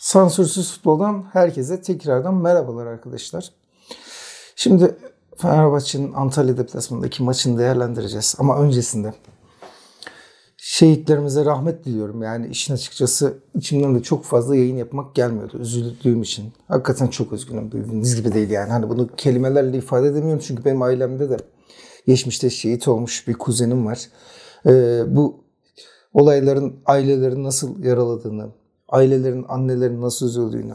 Sansürsüz Futbol'dan herkese tekrardan merhabalar arkadaşlar. Şimdi Fenerbahçe'nin Antalya deplasmanındaki maçını değerlendireceğiz ama öncesinde şehitlerimize rahmet diliyorum. Yani işin açıkçası içimden de çok fazla yayın yapmak gelmiyordu üzüldüğüm için. Hakikaten çok üzgünüm bildiğiniz gibi değil yani. Hani bunu kelimelerle ifade edemiyorum çünkü benim ailemde de geçmişte şehit olmuş bir kuzenim var. Ee, bu olayların aileleri nasıl yaraladığını, ailelerin, annelerin nasıl üzüldüğünü.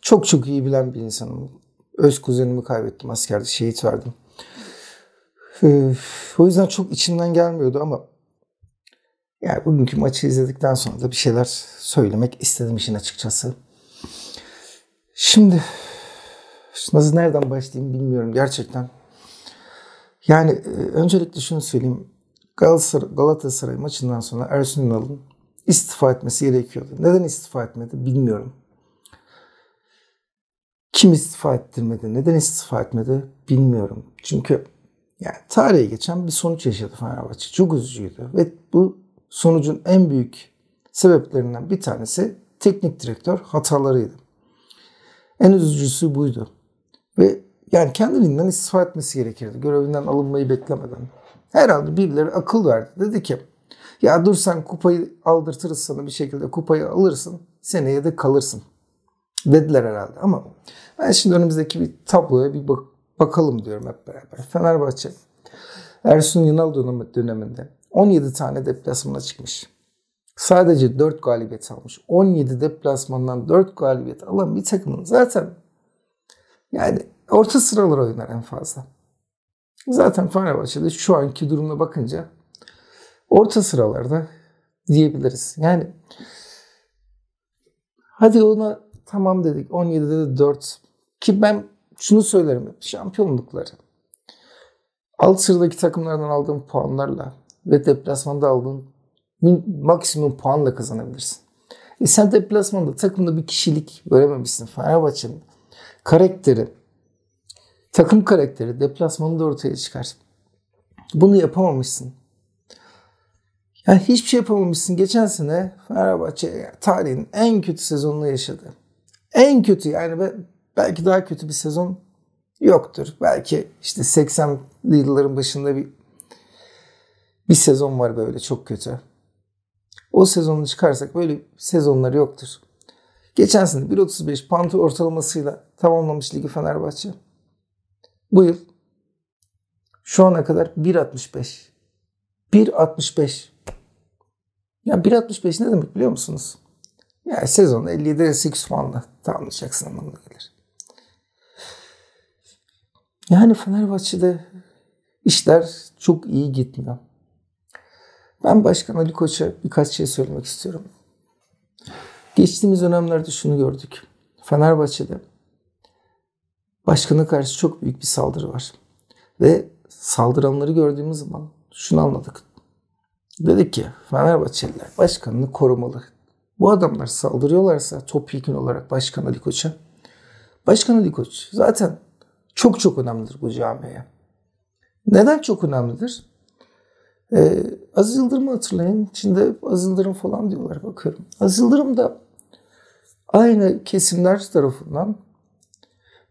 Çok çok iyi bilen bir insanım. Öz kuzenimi kaybettim askerde, şehit verdim. Ee, o yüzden çok içimden gelmiyordu ama yani bugünkü maçı izledikten sonra da bir şeyler söylemek istedim işin açıkçası. Şimdi nasıl nereden başlayayım bilmiyorum gerçekten. Yani e, öncelikle şunu söyleyeyim. Galatasaray, Galatasaray maçından sonra Ersun Ünal'ın istifa etmesi gerekiyordu. Neden istifa etmedi bilmiyorum. Kim istifa ettirmedi, neden istifa etmedi bilmiyorum. Çünkü yani tarihe geçen bir sonuç yaşadı Fenerbahçe. Çok üzücüydü ve bu sonucun en büyük sebeplerinden bir tanesi teknik direktör hatalarıydı. En üzücüsü buydu. Ve yani kendiliğinden istifa etmesi gerekirdi. Görevinden alınmayı beklemeden. Herhalde birileri akıl verdi. Dedi ki ya dur sen kupayı aldırtırız sana bir şekilde kupayı alırsın seneye de kalırsın dediler herhalde ama ben şimdi önümüzdeki bir tabloya bir bak bakalım diyorum hep beraber. Fenerbahçe Ersun Yanal dönemi, döneminde 17 tane deplasmana çıkmış. Sadece 4 galibiyet almış. 17 deplasmandan 4 galibiyet alan bir takımın zaten yani orta sıralar oynar en fazla. Zaten Fenerbahçe'de şu anki durumuna bakınca orta sıralarda diyebiliriz. Yani hadi ona tamam dedik 17'de de 4 ki ben şunu söylerim şampiyonlukları alt sıradaki takımlardan aldığım puanlarla ve deplasmanda aldığın maksimum puanla kazanabilirsin. E sen deplasmanda takımda bir kişilik görememişsin. Fenerbahçe'nin karakteri, takım karakteri deplasmanında ortaya çıkar. Bunu yapamamışsın. Yani hiçbir şey yapamamışsın. Geçen sene Fenerbahçe tarihin en kötü sezonunu yaşadı. En kötü yani belki daha kötü bir sezon yoktur. Belki işte 80'li yılların başında bir bir sezon var böyle çok kötü. O sezonu çıkarsak böyle sezonları yoktur. Geçen sene 1.35 pantol ortalamasıyla tamamlamış ligi Fenerbahçe. Bu yıl şu ana kadar 1.65. 1.65. Ya 1.65 ne demek biliyor musunuz? Yani sezonda 57 8 puanla tamamlayacaksın anlamına gelir. Yani Fenerbahçe'de işler çok iyi gitmiyor. Ben Başkan Ali Koç'a birkaç şey söylemek istiyorum. Geçtiğimiz dönemlerde şunu gördük. Fenerbahçe'de başkana karşı çok büyük bir saldırı var. Ve saldıranları gördüğümüz zaman şunu anladık. Dedi ki Fenerbahçeliler başkanını korumalı. Bu adamlar saldırıyorlarsa topyekun olarak Başkan Ali Koç'a. Başkan Ali Koç zaten çok çok önemlidir bu camiye. Neden çok önemlidir? Ee, Aziz Yıldırım'ı hatırlayın. Çin'de Aziz Yıldırım falan diyorlar bakıyorum. Aziz Yıldırım da aynı kesimler tarafından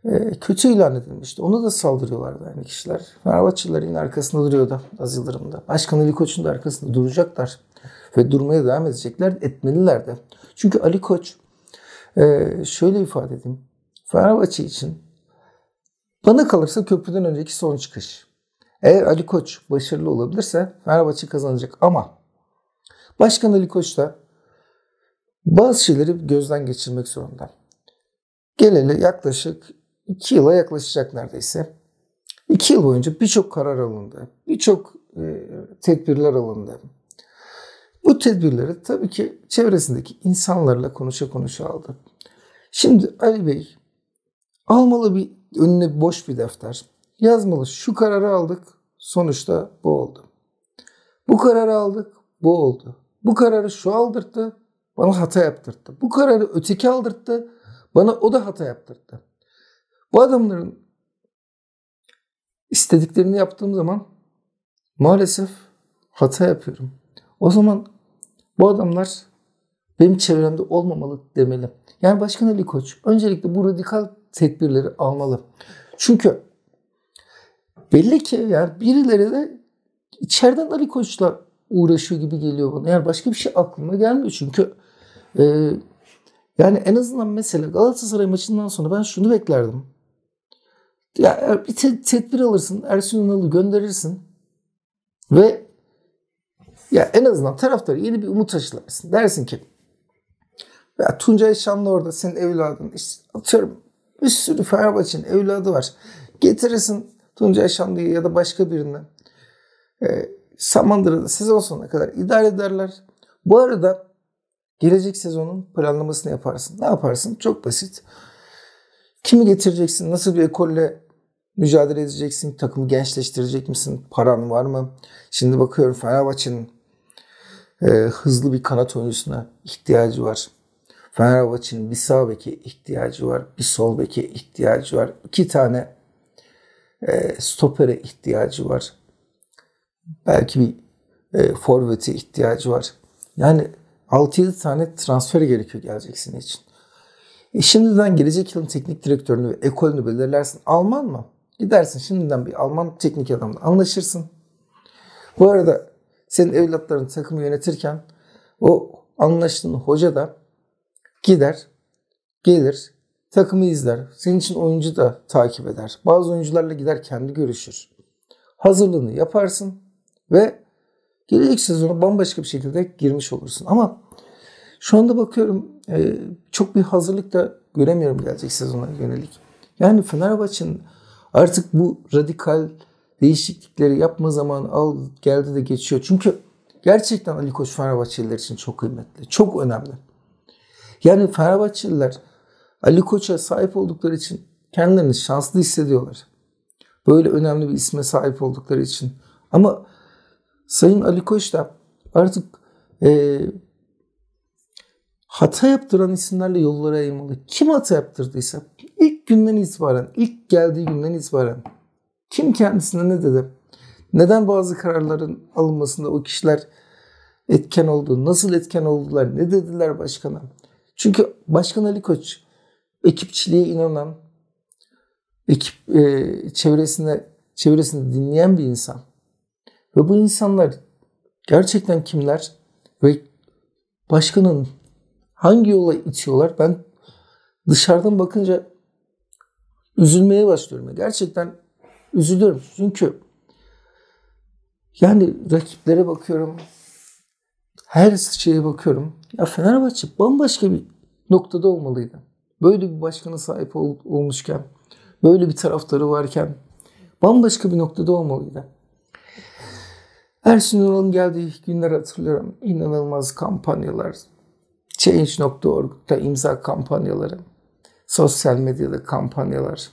ee, kötü ilan edilmişti. Ona da saldırıyorlardı aynı kişiler. Fenerbahçeliler yine arkasında duruyordu Az Yıldırım'da. Başkan Ali Koç'un da arkasında duracaklar. Ve durmaya devam edecekler, etmeliler de. Çünkü Ali Koç, e, şöyle ifade edeyim. Fenerbahçe için bana kalırsa köprüden önceki son çıkış. Eğer Ali Koç başarılı olabilirse Fenerbahçe kazanacak ama Başkan Ali Koç da bazı şeyleri gözden geçirmek zorunda. Geleli yaklaşık 2 yıla yaklaşacak neredeyse. 2 yıl boyunca birçok karar alındı. Birçok e, tedbirler alındı. Bu tedbirleri tabii ki çevresindeki insanlarla konuşa konuşa aldı. Şimdi Ali Bey almalı bir önüne boş bir defter. Yazmalı şu kararı aldık sonuçta bu oldu. Bu kararı aldık bu oldu. Bu kararı şu aldırttı bana hata yaptırttı. Bu kararı öteki aldırttı bana o da hata yaptırttı. Bu adamların istediklerini yaptığım zaman maalesef hata yapıyorum. O zaman bu adamlar benim çevremde olmamalı demeli. Yani Başkan Ali Koç öncelikle bu radikal tedbirleri almalı. Çünkü belli ki yani birileri de içeriden Ali Koç'la uğraşıyor gibi geliyor bana. Yani başka bir şey aklıma gelmiyor çünkü e, yani en azından mesela Galatasaray maçından sonra ben şunu beklerdim. Ya e, bir te- tedbir alırsın, Ersun Yanal'ı gönderirsin ve ya en azından taraftar yeni bir umut aşılarsın. Dersin ki ya Tuncay Şanlı orada senin evladın. İşte atıyorum bir sürü Fenerbahçe'nin evladı var. Getirirsin Tuncay Şanlı'yı ya da başka birini. Ee, Samandıra'da sezon sonuna kadar idare ederler. Bu arada gelecek sezonun planlamasını yaparsın. Ne yaparsın? Çok basit. Kimi getireceksin? Nasıl bir ekolle mücadele edeceksin? Takımı gençleştirecek misin? Paran var mı? Şimdi bakıyorum Fenerbahçe'nin e, hızlı bir kanat oyuncusuna ihtiyacı var. Fenerbahçe'nin bir sağ beke ihtiyacı var. Bir sol beke ihtiyacı var. iki tane e, stopere ihtiyacı var. Belki bir e, forvete ihtiyacı var. Yani 6-7 tane transfer gerekiyor geleceksin için. E şimdiden gelecek yılın teknik direktörünü ve ekolünü belirlersin. Alman mı? Gidersin şimdiden bir Alman teknik adamla anlaşırsın. Bu arada senin evlatların takımı yönetirken o anlaştığın hoca da gider, gelir, takımı izler. Senin için oyuncu da takip eder. Bazı oyuncularla gider kendi görüşür. Hazırlığını yaparsın ve gelecek sezonu bambaşka bir şekilde girmiş olursun. Ama şu anda bakıyorum e, çok bir hazırlık da göremiyorum gelecek sezona yönelik. Yani Fenerbahçe'nin Artık bu radikal değişiklikleri yapma zamanı al geldi de geçiyor. Çünkü gerçekten Ali Koç Fenerbahçeliler için çok kıymetli, çok önemli. Yani Fenerbahçeliler Ali Koç'a sahip oldukları için kendilerini şanslı hissediyorlar. Böyle önemli bir isme sahip oldukları için. Ama Sayın Ali Koç da artık e, hata yaptıran isimlerle yollara ayırmalı. Kim hata yaptırdıysa ilk günden itibaren, ilk geldiği günden itibaren kim kendisine ne dedi? Neden bazı kararların alınmasında o kişiler etken oldu? Nasıl etken oldular? Ne dediler başkana? Çünkü Başkan Ali Koç ekipçiliğe inanan, ekip e, çevresine çevresinde dinleyen bir insan. Ve bu insanlar gerçekten kimler ve başkanın Hangi yola itiyorlar? Ben dışarıdan bakınca üzülmeye başlıyorum. Gerçekten üzülüyorum. Çünkü yani rakiplere bakıyorum. Her şeye bakıyorum. Ya Fenerbahçe bambaşka bir noktada olmalıydı. Böyle bir başkana sahip ol, olmuşken, böyle bir taraftarı varken bambaşka bir noktada olmalıydı. Ersun Yanal'ın geldiği günler hatırlıyorum. İnanılmaz kampanyalar, Change.org'da imza kampanyaları, sosyal medyada kampanyalar.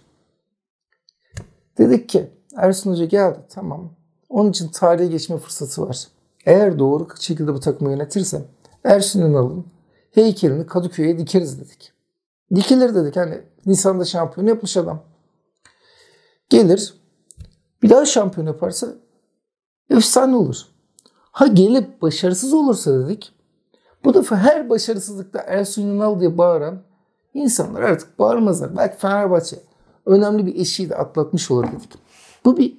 Dedik ki Ersun Hoca geldi tamam. Onun için tarihe geçme fırsatı var. Eğer doğru şekilde bu takımı yönetirse Ersun Ünal'ın heykelini Kadıköy'e dikeriz dedik. Dikilir dedik. Hani Nisan'da şampiyon yapmış adam. Gelir. Bir daha şampiyon yaparsa efsane olur. Ha gelip başarısız olursa dedik. Bu defa her başarısızlıkta Ersun Yanal diye bağıran insanlar artık bağırmazlar. Belki Fenerbahçe önemli bir eşiği de atlatmış olur dedik. Bu bir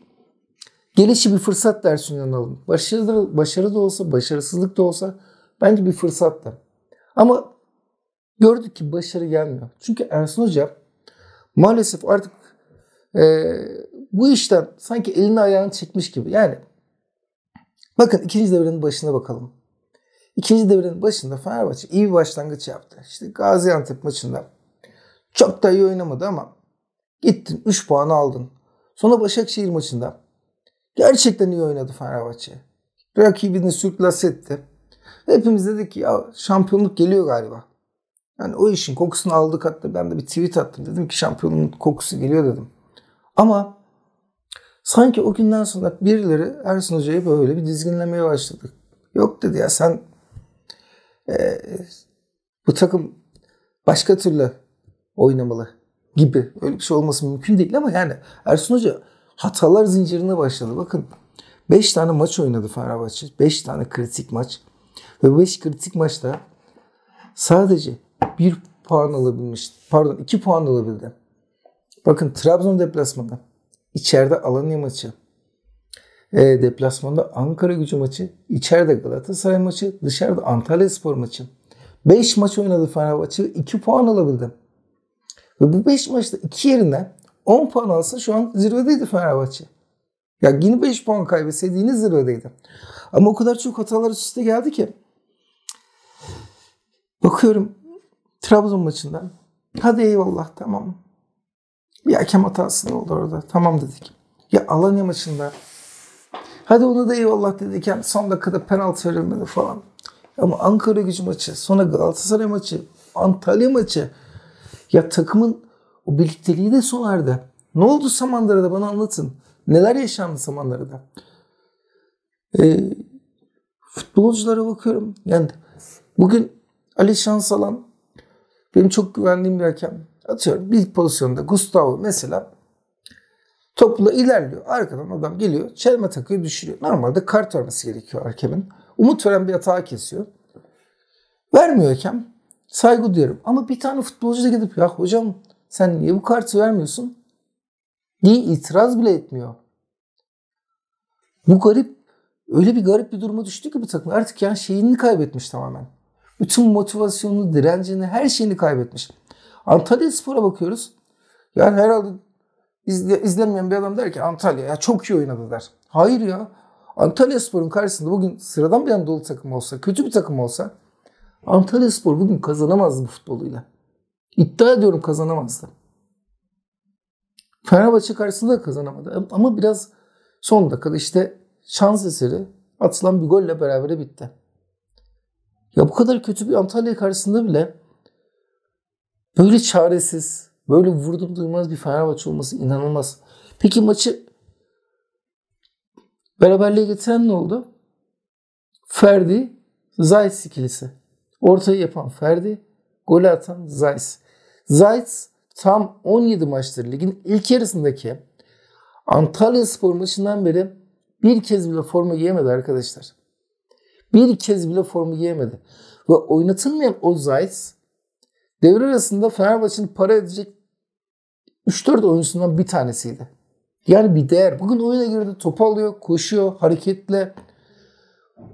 gelişi bir fırsat Ersun Yanal'ın. Başarı, başarı da olsa, başarısızlık da olsa bence bir fırsat da. Ama gördük ki başarı gelmiyor. Çünkü Ersun Hoca maalesef artık e, bu işten sanki elini ayağını çekmiş gibi. Yani bakın ikinci devrenin başına bakalım. İkinci devrenin başında Fenerbahçe iyi bir başlangıç yaptı. İşte Gaziantep maçında çok da iyi oynamadı ama gittin 3 puan aldın. Sonra Başakşehir maçında gerçekten iyi oynadı Fenerbahçe. Rakibini sürklas etti. hepimiz dedik ki ya şampiyonluk geliyor galiba. Yani o işin kokusunu aldık hatta ben de bir tweet attım. Dedim ki şampiyonluğun kokusu geliyor dedim. Ama sanki o günden sonra birileri Ersin Hoca'yı böyle bir dizginlemeye başladı. Yok dedi ya sen ee, bu takım başka türlü oynamalı gibi. Öyle bir şey olması mümkün değil ama yani Ersun Hoca hatalar zincirine başladı. Bakın 5 tane maç oynadı Fenerbahçe. 5 tane kritik maç. Ve 5 kritik maçta sadece 1 puan alabilmiş. Pardon 2 puan alabildi. Bakın Trabzon deplasmanı. içeride Alanya maçı e, deplasmanda Ankara gücü maçı, içeride Galatasaray maçı, dışarıda Antalya Spor maçı. 5 maç oynadı Fenerbahçe 2 puan alabildi. Ve bu 5 maçta 2 yerinden 10 puan alsa şu an zirvedeydi Fenerbahçe. Ya yine 5 puan kaybetseydi zirvedeydi. Ama o kadar çok hatalar üst üste geldi ki. Bakıyorum Trabzon maçından. Hadi eyvallah tamam. Bir hakem hatası ne olur orada? Tamam dedik. Ya Alanya maçında Hadi onu da eyvallah dediyken son dakikada penaltı verilmedi falan. Ama Ankara gücü maçı, sonra Galatasaray maçı, Antalya maçı. Ya takımın o birlikteliği de solardı. Ne oldu Samandıra'da bana anlatın. Neler yaşandı Samandıra'da? Ee, futbolculara bakıyorum. Yani bugün Ali Şansalan benim çok güvendiğim bir hakem. Atıyorum bir pozisyonda Gustavo mesela Topla ilerliyor. Arkadan adam geliyor. Çelme takıyor düşürüyor. Normalde kart vermesi gerekiyor hakemin. Umut veren bir hata kesiyor. Vermiyor hakem. Saygı duyarım. Ama bir tane futbolcu da gidip ya hocam sen niye bu kartı vermiyorsun? Diye itiraz bile etmiyor. Bu garip öyle bir garip bir duruma düştü ki bu takım artık yani şeyini kaybetmiş tamamen. Bütün motivasyonunu, direncini, her şeyini kaybetmiş. Antalya Spor'a bakıyoruz. Yani herhalde izle, izlenmeyen bir adam der ki Antalya ya çok iyi oynadı der. Hayır ya. Antalya Spor'un karşısında bugün sıradan bir Anadolu takım olsa, kötü bir takım olsa Antalya Spor bugün kazanamazdı bu futboluyla. İddia ediyorum kazanamazdı. Fenerbahçe karşısında da kazanamadı. Ama biraz son dakikada işte şans eseri atılan bir golle beraber bitti. Ya bu kadar kötü bir Antalya karşısında bile böyle çaresiz, Böyle vurdum duymaz bir Fenerbahçe olması inanılmaz. Peki maçı beraberliğe getiren ne oldu? Ferdi, Zayt ikilisi. Ortayı yapan Ferdi, golü atan Zayt. Zayt tam 17 maçtır ligin ilk yarısındaki Antalya Spor maçından beri bir kez bile forma giyemedi arkadaşlar. Bir kez bile forma giyemedi. Ve oynatılmayan o Zayt devre arasında Fenerbahçe'nin para edecek 3-4 oyuncusundan bir tanesiydi. Yani bir değer. Bugün oyuna girdi, topu alıyor, koşuyor, hareketle.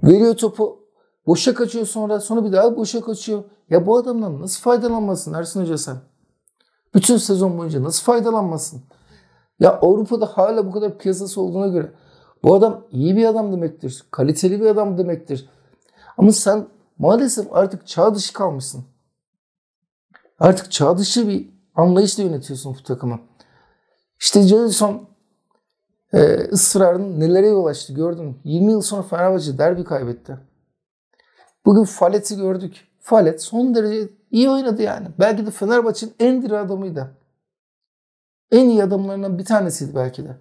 Veriyor topu, boşa kaçıyor sonra, sonra bir daha boşa kaçıyor. Ya bu adamdan nasıl faydalanmasın Ersin Hoca sen? Bütün sezon boyunca nasıl faydalanmasın? Ya Avrupa'da hala bu kadar piyasası olduğuna göre bu adam iyi bir adam demektir. Kaliteli bir adam demektir. Ama sen maalesef artık çağ dışı kalmışsın. Artık çağ dışı bir Anlayışla yönetiyorsun bu takımı. İşte Jadson e, ısrarın nelere yol açtı gördün. 20 yıl sonra Fenerbahçe derbi kaybetti. Bugün Falet'i gördük. Falet son derece iyi oynadı yani. Belki de Fenerbahçe'nin en diri adamıydı. En iyi adamlarından bir tanesiydi belki de.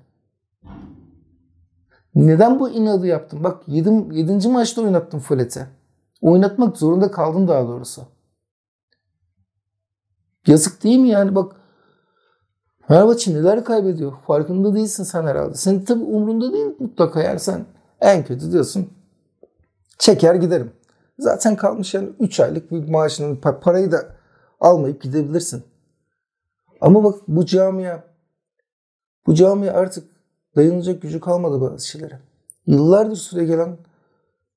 Neden bu inadı yaptım? Bak 7. Yedi, maçta oynattım Falet'i. Oynatmak zorunda kaldım daha doğrusu. Yazık değil mi yani bak Fenerbahçe neler kaybediyor farkında değilsin sen herhalde. Senin tabi umrunda değil mutlaka eğer sen en kötü diyorsun çeker giderim. Zaten kalmış yani 3 aylık bir maaşının parayı da almayıp gidebilirsin. Ama bak bu camiye bu camiye artık dayanacak gücü kalmadı bazı şeylere. Yıllardır süre gelen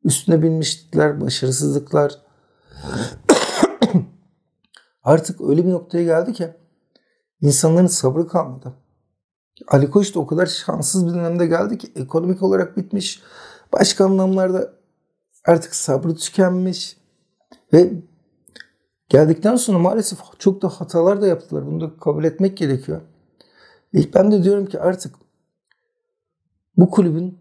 üstüne binmişlikler, başarısızlıklar, Artık öyle bir noktaya geldi ki insanların sabrı kalmadı. Ali Koç da o kadar şanssız bir dönemde geldi ki ekonomik olarak bitmiş. Başka anlamlarda artık sabrı tükenmiş. Ve geldikten sonra maalesef çok da hatalar da yaptılar. Bunu da kabul etmek gerekiyor. İlk ben de diyorum ki artık bu kulübün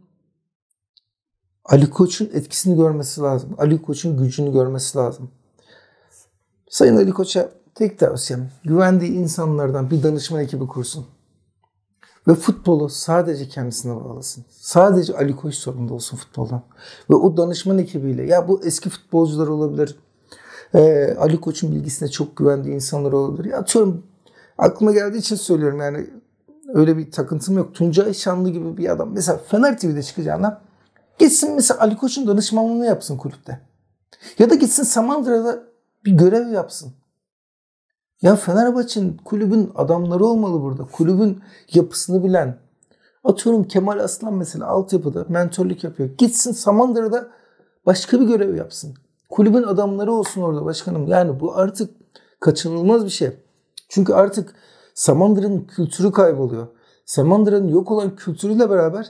Ali Koç'un etkisini görmesi lazım. Ali Koç'un gücünü görmesi lazım. Sayın Ali Koç'a tek tavsiyem güvendiği insanlardan bir danışman ekibi kursun. Ve futbolu sadece kendisine bağlasın. Sadece Ali Koç sorumlu olsun futboldan. Ve o danışman ekibiyle ya bu eski futbolcular olabilir. Ee, Ali Koç'un bilgisine çok güvendiği insanlar olabilir. Ya atıyorum aklıma geldiği için söylüyorum yani öyle bir takıntım yok. Tuncay Şanlı gibi bir adam mesela Fener TV'de çıkacağına gitsin mesela Ali Koç'un danışmanlığını yapsın kulüpte. Ya da gitsin Samandıra'da bir görev yapsın. Ya Fenerbahçe'nin kulübün adamları olmalı burada. Kulübün yapısını bilen. Atıyorum Kemal Aslan mesela altyapıda mentorluk yapıyor. Gitsin Samandıra'da başka bir görev yapsın. Kulübün adamları olsun orada başkanım. Yani bu artık kaçınılmaz bir şey. Çünkü artık Samandıra'nın kültürü kayboluyor. Samandıra'nın yok olan kültürüyle beraber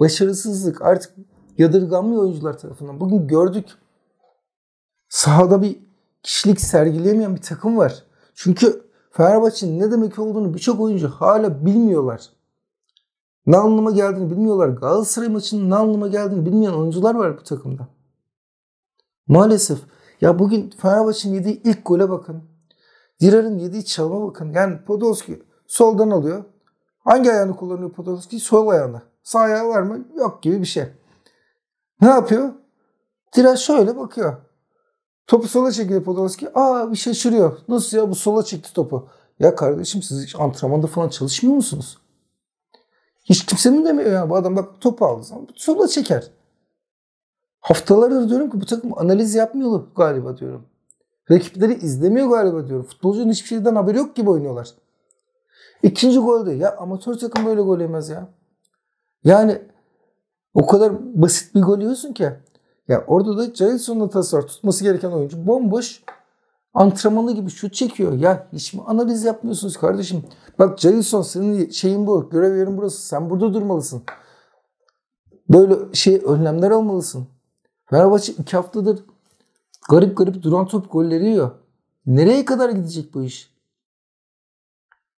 başarısızlık artık yadırganmıyor oyuncular tarafından. Bugün gördük sahada bir kişilik sergileyemeyen bir takım var. Çünkü Fenerbahçe'nin ne demek olduğunu birçok oyuncu hala bilmiyorlar. Ne anlama geldiğini bilmiyorlar. Galatasaray maçının ne anlama geldiğini bilmeyen oyuncular var bu takımda. Maalesef. Ya bugün Fenerbahçe'nin yediği ilk gole bakın. Dirar'ın yediği çalma bakın. Yani Podolski soldan alıyor. Hangi ayağını kullanıyor Podolski? Sol ayağını. Sağ ayağı var mı? Yok gibi bir şey. Ne yapıyor? Dirar şöyle bakıyor. Topu sola çekilip Podolski aa bir şaşırıyor. Şey Nasıl ya bu sola çekti topu. Ya kardeşim siz hiç antrenmanda falan çalışmıyor musunuz? Hiç kimse mi demiyor ya bu adam bak topu aldı zaman sola çeker. Haftalardır diyorum ki bu takım analiz yapmıyorlar galiba diyorum. Rakipleri izlemiyor galiba diyorum. Futbolcunun hiçbir şeyden haberi yok gibi oynuyorlar. İkinci golde ya amatör takım böyle gol yemez ya. Yani o kadar basit bir gol yiyorsun ki. Ya orada da Jason'la tasar tutması gereken oyuncu bomboş antrenmanı gibi şut çekiyor. Ya hiç mi analiz yapmıyorsunuz kardeşim? Bak Jason senin şeyin bu. Görev yerin burası. Sen burada durmalısın. Böyle şey önlemler almalısın. Fenerbahçe iki haftadır garip garip duran top golleri yiyor. Nereye kadar gidecek bu iş?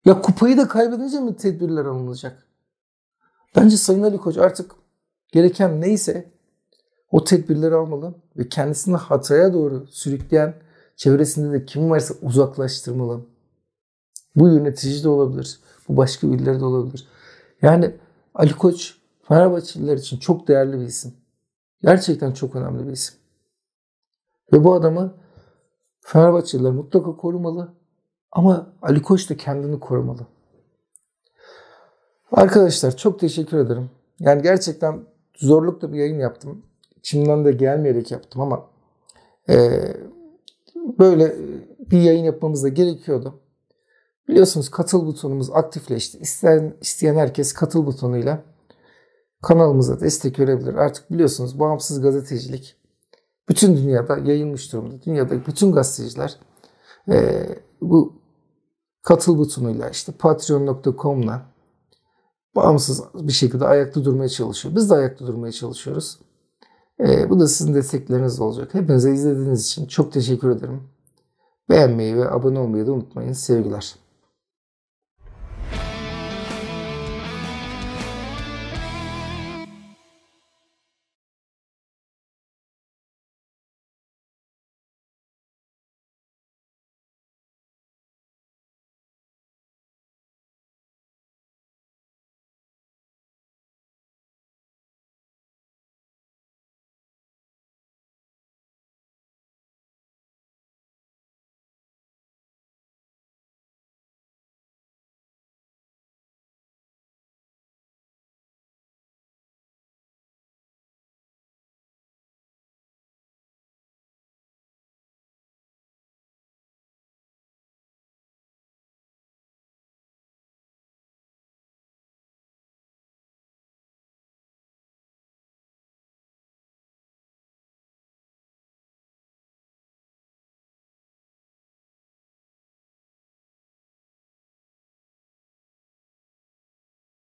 Ya kupayı da kaybedince mi tedbirler alınacak? Bence Sayın Ali Koç artık gereken neyse o tedbirleri almalı ve kendisini hataya doğru sürükleyen çevresinde de kim varsa uzaklaştırmalı. Bu yönetici de olabilir. Bu başka birileri de olabilir. Yani Ali Koç Fenerbahçeliler için çok değerli bir isim. Gerçekten çok önemli bir isim. Ve bu adamı Fenerbahçeliler mutlaka korumalı. Ama Ali Koç da kendini korumalı. Arkadaşlar çok teşekkür ederim. Yani gerçekten zorlukta bir yayın yaptım içimden de gelmeyerek yaptım ama e, böyle bir yayın yapmamız da gerekiyordu. Biliyorsunuz katıl butonumuz aktifleşti. İsteyen, isteyen herkes katıl butonuyla kanalımıza destek verebilir. Artık biliyorsunuz bağımsız gazetecilik bütün dünyada yayılmış durumda. Dünyadaki bütün gazeteciler e, bu katıl butonuyla işte patreon.com'la bağımsız bir şekilde ayakta durmaya çalışıyor. Biz de ayakta durmaya çalışıyoruz. E, bu da sizin destekleriniz olacak. Hepinize izlediğiniz için çok teşekkür ederim. Beğenmeyi ve abone olmayı da unutmayın. Sevgiler.